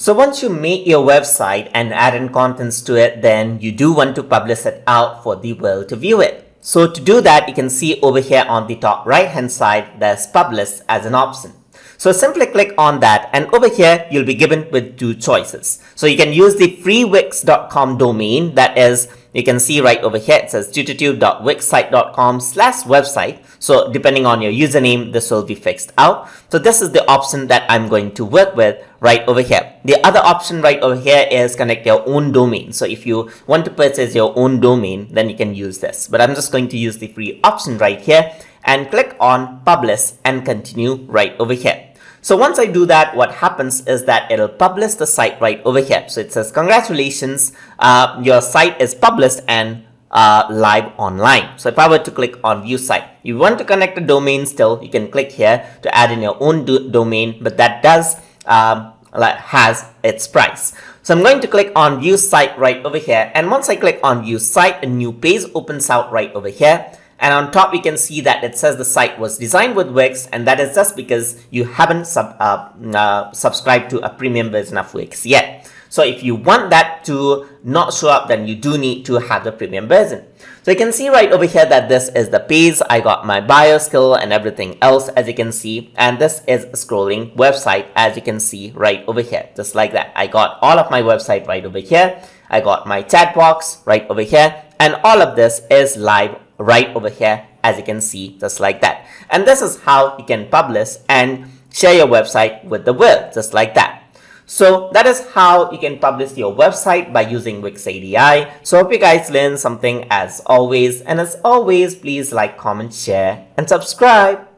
So once you make your website and add in contents to it, then you do want to publish it out for the world to view it. So to do that, you can see over here on the top right hand side, there's publish as an option. So simply click on that and over here, you'll be given with two choices. So you can use the freewix.com domain that is you can see right over here, it says tututu.wixsite.com slash website. So depending on your username, this will be fixed out. So this is the option that I'm going to work with right over here. The other option right over here is connect your own domain. So if you want to purchase your own domain, then you can use this. But I'm just going to use the free option right here and click on publish and continue right over here. So once I do that, what happens is that it'll publish the site right over here. So it says, congratulations, uh, your site is published and uh, live online. So if I were to click on view site, you want to connect a domain still, you can click here to add in your own do domain, but that does um, has its price. So I'm going to click on view site right over here. And once I click on view site, a new page opens out right over here. And on top, you can see that it says the site was designed with Wix, and that is just because you haven't sub, uh, mm, uh, subscribed to a premium version of Wix yet. So if you want that to not show up, then you do need to have the premium version. So you can see right over here that this is the page. I got my bio skill and everything else, as you can see. And this is scrolling website, as you can see right over here, just like that. I got all of my website right over here. I got my chat box right over here. And all of this is live right over here as you can see just like that. And this is how you can publish and share your website with the world just like that. So that is how you can publish your website by using Wix ADI. So hope you guys learned something as always. And as always, please like, comment, share, and subscribe.